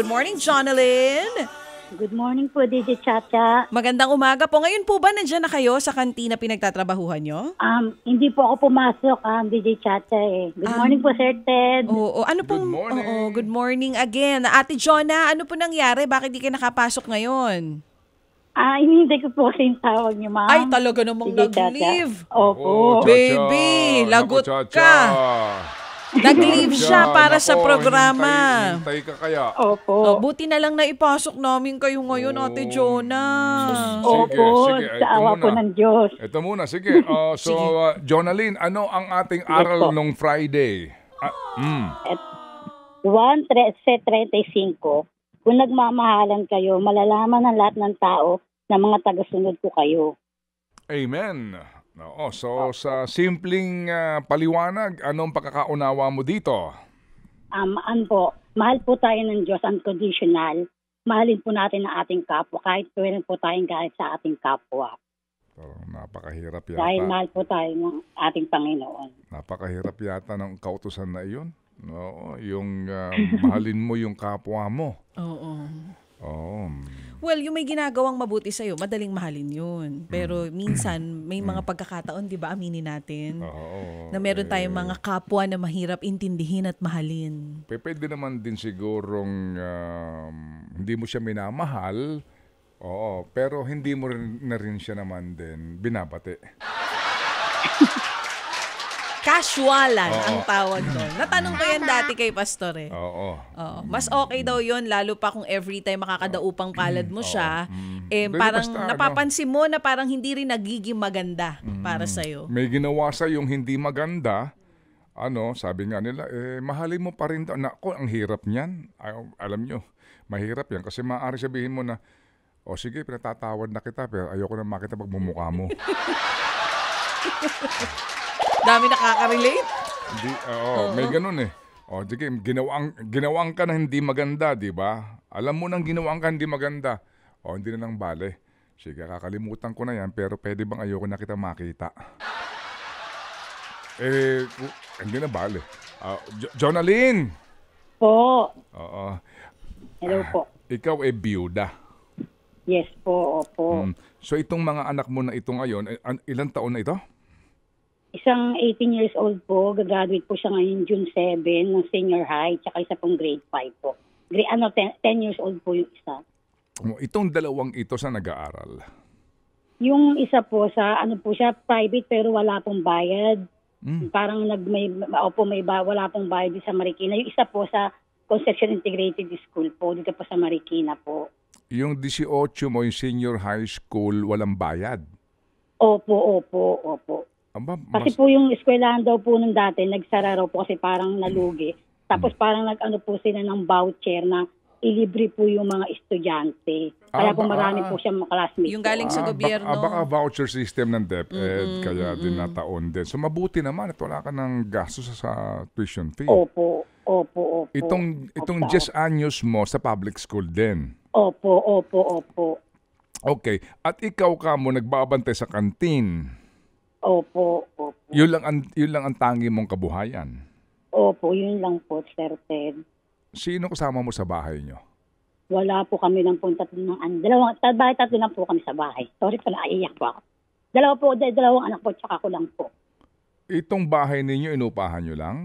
Good morning, Jonalyn. Good morning po, DJ Chacha. Magandang umaga po. Ngayon po ba nandiyan na kayo sa kantina pinagtatrabahuhan nyo? Um, hindi po ako pumasok, um, DJ Chacha eh. Good um, morning po, Sir Ted. Oo, oo. ano po? good morning. Oo, good morning again. Ate Jonna, ano po nangyari? Bakit di ka nakapasok ngayon? Ah, hindi ko po kasi tawag niyo, ma'am. Ay, talaga namang nag-leave. Opo. Oh, Baby, lagot Naku, ka. Nag-leave siya para sa programa. Hintay ka kaya. Opo. O, oh, buti na lang na ipasok namin kayo ngayon, Oo. Ate oh. Jonah. Opo, sa awa po ng Diyos. Ito muna, sige. Ah, so, ah, uh, Jonalyn, ano ang ating aral po. nung Friday? Ah, mm. 1, Kung nagmamahalan kayo, malalaman ng lahat ng tao na mga tagasunod ko kayo. Amen. Oo, so Opo. sa simpleng ah, paliwanag, anong pakakaunawa mo dito? Um, ano po, mahal po tayo ng Diyos unconditional. Mahalin po natin ang ating kapwa kahit meron po tayong galit sa ating kapwa. Parang napakahirap yata. Dahil mahal po tayo ng ating Panginoon. Napakahirap yata ng kautusan na iyon. No, yung ah, mahalin mo yung kapwa mo. Oo. Oh. Well, yung may ginagawang mabuti sa iyo, madaling mahalin 'yun. Pero mm. minsan mm. may mga mm. pagkakataon, 'di ba, aminin natin, oh, na meron eh. tayong mga kapwa na mahirap intindihin at mahalin. Pwede naman din sigurong um, hindi mo siya minamahal. Oo, pero hindi mo rin, na rin siya naman din binabate. Casualan Oo. ang tawag doon. Natanong ko yan dati kay Pastor eh. Oo. Oo. Mas okay daw yon lalo pa kung every time makakadaupang mm. palad mo siya, Mm. eh, Pero parang basta, ano, napapansin mo na parang hindi rin nagiging maganda mm. para sa'yo. May ginawa sa yung hindi maganda. Ano, sabi nga nila, eh, mahalin mo pa rin. daw. Nako, ang hirap niyan. Ay, alam nyo, mahirap yan. Kasi maaari sabihin mo na, o sige, pinatatawad na kita, pero ayoko na makita pagmumukha mo. Dami nakaka-relate. Hindi, oo, oh, may ganun eh. O, oh, sige, ginawang, ginawang ka na hindi maganda, di ba? Alam mo nang ginawang ka hindi maganda. O, oh, hindi na lang bale. Sige, kakalimutan ko na yan, pero pwede bang ayoko na kita makita? Eh, hindi na bale. Uh, jo- Jonalyn! Po. Oo. Hello ah, po. Uh, ikaw ay biyuda. Yes po, opo. Mm. So itong mga anak mo na ito ngayon, eh, ilang taon na ito? Isang 18 years old po, gagraduate po siya ngayon June 7 ng senior high, tsaka isa pong grade 5 po. Grade, ano, 10, 10 years old po yung isa. Itong dalawang ito sa nag-aaral? Yung isa po sa, ano po siya, private pero wala pong bayad. Mm. Parang nag may, opo, may ba, wala pong bayad sa Marikina. Yung isa po sa Conception Integrated School po, dito po sa Marikina po. Yung 18 mo, yung senior high school, walang bayad? Opo, opo, opo. Aba, mas... Kasi po yung eskwelahan daw po nung dati, nagsara raw po kasi parang nalugi. Tapos parang nag-ano po sila ng voucher na ilibre po yung mga estudyante. Ah, kaya ah, po marami ah, po siyang maklasmate. Yung galing sa ah, gobyerno. Bak, ah, baka voucher system ng DepEd, mm-hmm, kaya mm-hmm. din nataon din. So mabuti naman at wala ka ng gastos sa, sa tuition fee. Opo, opo, opo. Itong, itong opo. just anyos mo sa public school din. Opo, opo, opo. Okay. At ikaw ka mo nagbabantay sa canteen. Opo, opo. Yun lang ang, yun lang ang tangi mong kabuhayan. Opo, yun lang po, Sir Ted. Sino kasama mo sa bahay nyo? Wala po kami ng punta ng an. Dalawang, bahay tatlo lang po kami sa bahay. Sorry pala, iiyak po ako. Dalawa po, dalawang anak po, tsaka ko lang po. Itong bahay ninyo, inupahan nyo lang?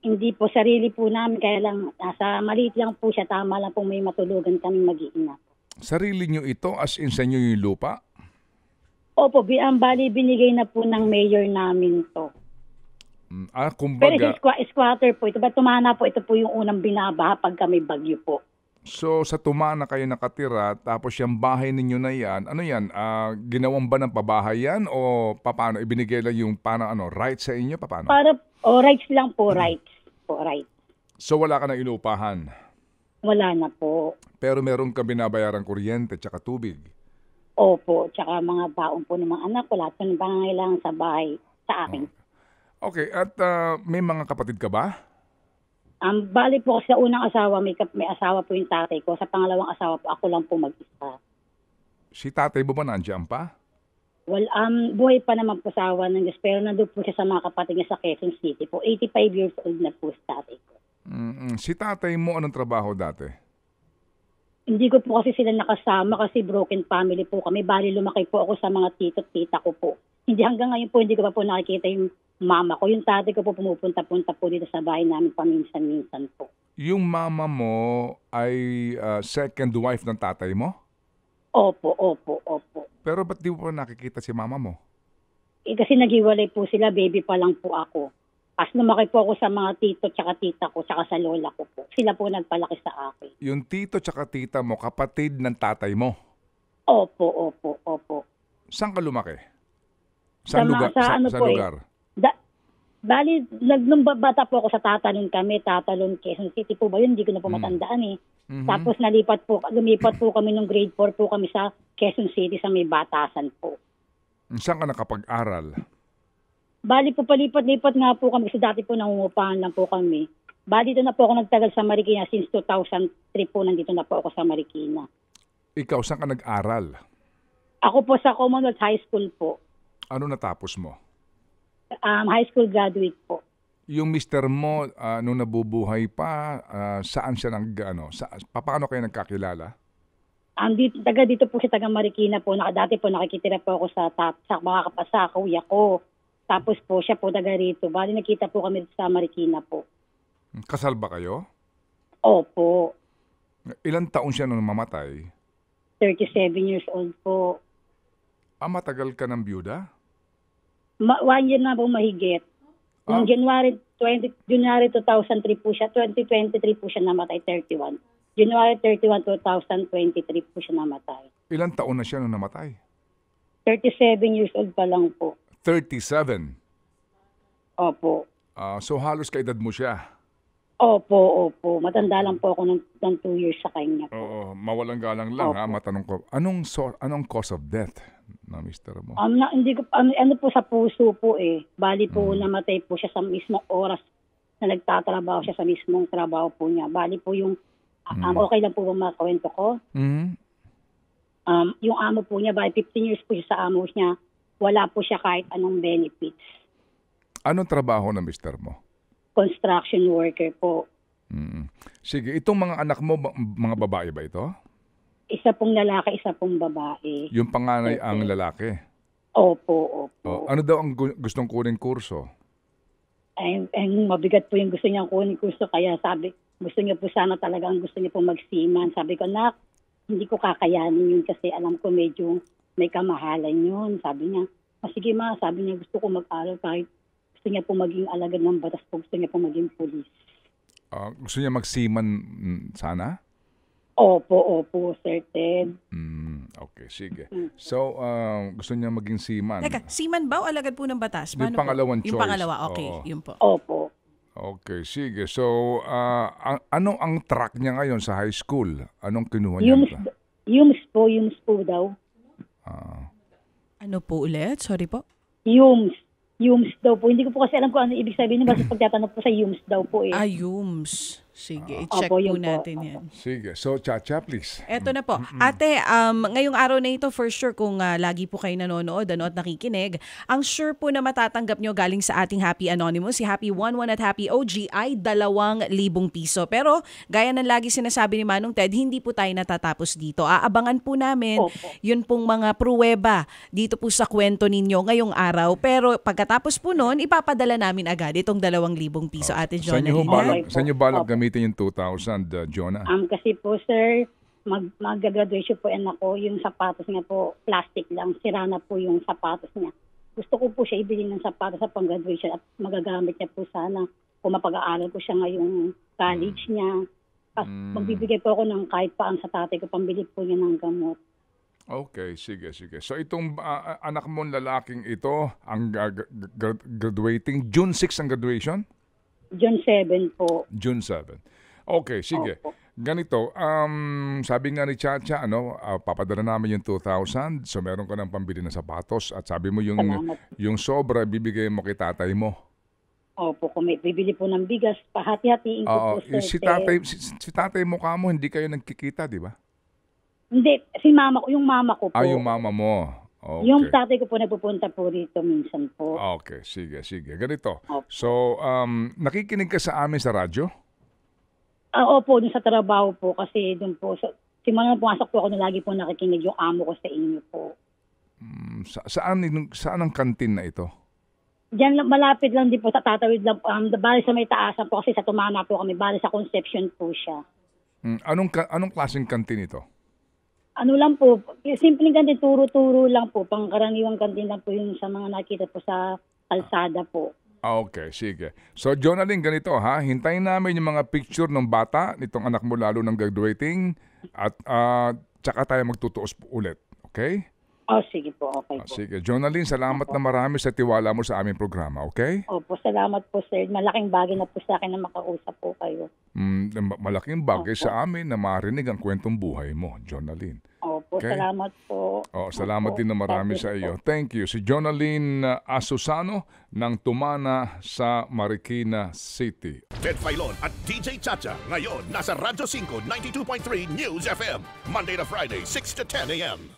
Hindi po, sarili po namin. Kaya lang, nasa maliit lang po siya. Tama lang po may matulugan kami mag-iina. Sarili nyo ito as in sa inyo yung lupa? Opo, ang bali binigay na po ng mayor namin to. Mm, Ah, Pero kumbaga, squatter po ito. Ba, tumana po? Ito po yung unang binabaha pag kami bagyo po. so sa Tumana kayo nakatira, tapos yung bahay ninyo na yan, ano yan, ah, ginawan ba ng pabahay yan o paano, ibinigay lang yung paano, ano, right sa inyo, paano? Para, o rights lang po, mm. rights. Po, rights. So wala ka na inuupahan, Wala na po. pero meron ka binabayaran kuryente tsaka tubig. Opo, tsaka mga baon po ng mga anak ko, lahat po ng pangangailangan sa bahay, sa akin. Okay, at ah, may mga kapatid ka ba? Ang bali po sa unang asawa, may, kap- may asawa po yung tatay ko. Sa pangalawang asawa po, ako lang po mag-isa. Si tatay mo ba nandiyan pa? Well, um, buhay pa naman po sa awa ng Diyos, pero nandun po siya sa mga kapatid niya sa Quezon City po. 85 years old na po si tatay ko. Mm-mm. Si tatay mo anong trabaho dati? Hindi ko po kasi sila nakasama kasi broken family po kami. Bali lumaki po ako sa mga tito at tita ko po. Hindi hanggang ngayon po hindi ko pa po nakikita yung mama ko. Yung tatay ko po pumupunta-punta po dito sa bahay namin paminsan-minsan po. Yung mama mo ay uh, second wife ng tatay mo? Opo, opo, opo. Pero ba't di mo po nakikita si mama mo? Eh, kasi naghiwalay po sila, baby pa lang po ako. Mas na po sa mga tito tsaka tita ko tsaka sa lola ko po. Sila po nagpalaki sa akin. Yung tito tsaka tita mo, kapatid ng tatay mo. Opo, opo, opo. Saan ka lumaki? Saan sa, lugar? Sa, sa, ano sa eh, lugar? Eh, da, bali, nag, nung bata po ako sa tatalon kami, tatalon Quezon City po ba yun? Hindi ko na po hmm. matandaan eh. Mm-hmm. Tapos nalipat po, lumipat po kami nung grade 4 po kami sa Quezon City sa may batasan po. Saan ka nakapag-aral? Bali po palipat-lipat nga po kami kasi dati po nangungupahan lang po kami. Bali dito na po ako nagtagal sa Marikina since 2003 po nandito na po ako sa Marikina. Ikaw, saan ka nag-aral? Ako po sa Commonwealth High School po. Ano natapos mo? Um, high school graduate po. Yung mister mo, uh, nung nabubuhay pa, uh, saan siya nag, ano, sa, paano kayo nagkakilala? Um, dito, taga dito po siya, taga Marikina po. Nakadati po nakikitira po ako sa, tap, sa mga kapasa, kuya ko. Tapos po, siya po taga rito. Bali, nakita po kami sa Marikina po. Kasal ba kayo? Opo. Ilan taon siya nung mamatay? 37 years old po. Ah, matagal ka ng byuda? Ma- one year na po mahigit. Ah. January 20, January 2003 po siya, 2023 po siya namatay, 31. January 31, 2023 po siya namatay. Ilan taon na siya nung namatay? 37 years old pa lang po. 37. Opo. Ah, so halos kaedad mo siya. Opo, opo. Matanda lang po ako ng, ng two years sa kanya. po. Oo, mawalang galang lang ha, matanong ko. Anong so, anong cause of death na mister mo? Um, na, hindi ko, ano, ano po sa puso po eh. Bali po mm. namatay po siya sa mismong oras na nagtatrabaho siya sa mismong trabaho po niya. Bali po yung, ah, mm. um, okay lang po ba mga ko? Mhm. Um, yung amo po niya, bali 15 years po siya sa amo niya wala po siya kahit anong benefits. Anong trabaho na mister mo? Construction worker po. Mm. Sige, itong mga anak mo, mga babae ba ito? Isa pong lalaki, isa pong babae. Yung panganay okay. ang lalaki? Opo, opo. O, ano daw ang gustong kunin kurso? Ay, ay, mabigat po yung gusto niya kunin kurso. Kaya sabi, gusto niya po sana talaga, ang gusto niya po magsiman. Sabi ko, nak, hindi ko kakayanin yun kasi alam ko medyo may kamahalan yun. Sabi niya, oh, sige ma, sabi niya gusto ko mag-aral kahit gusto niya po maging alagad ng batas po, gusto niya po maging pulis. Uh, ah, gusto niya magsiman mm, sana? Opo, opo, sir Mm, okay, sige. Mm. So, uh, gusto niya maging seaman. Teka, seaman ba o alagad po ng batas? Paano yung pangalawang choice. Yung pangalawa, okay, Oo. yun po. Opo. Okay, sige. So, uh, ang, ano ang track niya ngayon sa high school? Anong kinuha niya? Yums, yums po, yums po daw. Oo. Ano po ulit? Sorry po. Yums. Yums daw po. Hindi ko po kasi alam kung ano ibig sabihin. Basta pagtatanong po sa yums daw po eh. Ah, yums. Sige, ah. i-check Opo, po yun po. natin yan. Sige. So, Chacha, please. Ito na po. Ate, um, ngayong araw na ito, for sure, kung ah, lagi po kayo nanonood ano, at nakikinig, ang sure po na matatanggap nyo galing sa ating Happy Anonymous, si Happy 11 at Happy OG ay 2,000 piso. Pero, gaya ng lagi sinasabi ni Manong Ted, hindi po tayo natatapos dito. Aabangan po namin Opo. yun pong mga pruweba dito po sa kwento ninyo ngayong araw. Pero, pagkatapos po nun, ipapadala namin agad itong 2,000 piso, oh. Ate John, Jonalyn. nyo, ha? balak, saan nyo balak gamitin yung 2,000, uh, Jonah? Um, kasi po, sir, mag mag-graduation po yan ako, yung sapatos niya po, plastic lang, sira na po yung sapatos niya. Gusto ko po siya ibili ng sapatos sa pang-graduation at magagamit niya po sana kung mapag-aaral ko siya ngayong college hmm. niya. At mm. magbibigay po ako ng kahit paan sa tatay ko, pambili po niya ng gamot. Okay, sige, sige. So itong uh, anak mong lalaking ito, ang uh, graduating, June 6 ang graduation? June 7 po. June 7. Okay, sige. Opo. Ganito, um, sabi nga ni Chacha, ano, uh, papadala namin yung 2,000, so meron ka ng pambili ng sapatos. At sabi mo yung, Salamat. yung sobra, bibigay mo kay tatay mo. Opo, kung may bibili po ng bigas, pahati-hatiin ko po, eh, sir. Si eh. tatay, si, si tatay mo ka mo, hindi kayo nagkikita, di ba? Hindi, si mama ko, yung mama ko po. Ah, yung mama mo. Okay. Yung tatay ko po nagpupunta po rito minsan po. Okay, sige, sige. Ganito. Opo. So, um, nakikinig ka sa amin sa radyo? Ah, opo, dun sa trabaho po kasi dun po, sa, simula na pumasok po ako na lagi po nakikinig yung amo ko sa inyo po. Mm, sa, saan, saan ang kantin na ito? Diyan lang, malapit lang din po, sa tatawid lang po. Um, bali sa may taasan po kasi sa tumama po kami, bali sa Conception po siya. Mm, anong, anong klaseng kantin ito? ano lang po, simpleng kantin, turo-turo lang po, pangkaraniwang kantin lang po yung sa mga nakita po sa kalsada po. Ah, okay, sige. So, journaling ganito ha, hintayin namin yung mga picture ng bata, nitong anak mo lalo ng graduating, at uh, tsaka tayo magtutuos ulit, okay? Oh, sige po. Okay ah, po. Sige. Jonalyn, salamat na marami sa tiwala mo sa aming programa, okay? Opo, salamat po, sir. Malaking bagay na po sa akin na makausap po kayo. Mm, malaking bagay Opo. sa amin na marinig ang kwentong buhay mo, Jonalyn. Opo, Okay. salamat po. Oh, salamat Opo. din na marami Thank sa you iyo. Thank you. Si Jonalyn Asusano ng Tumana sa Marikina City. Ted Filon at DJ Chacha. Ngayon, nasa Radyo 5, 92.3 News FM. Monday to Friday, 6 to 10 a.m.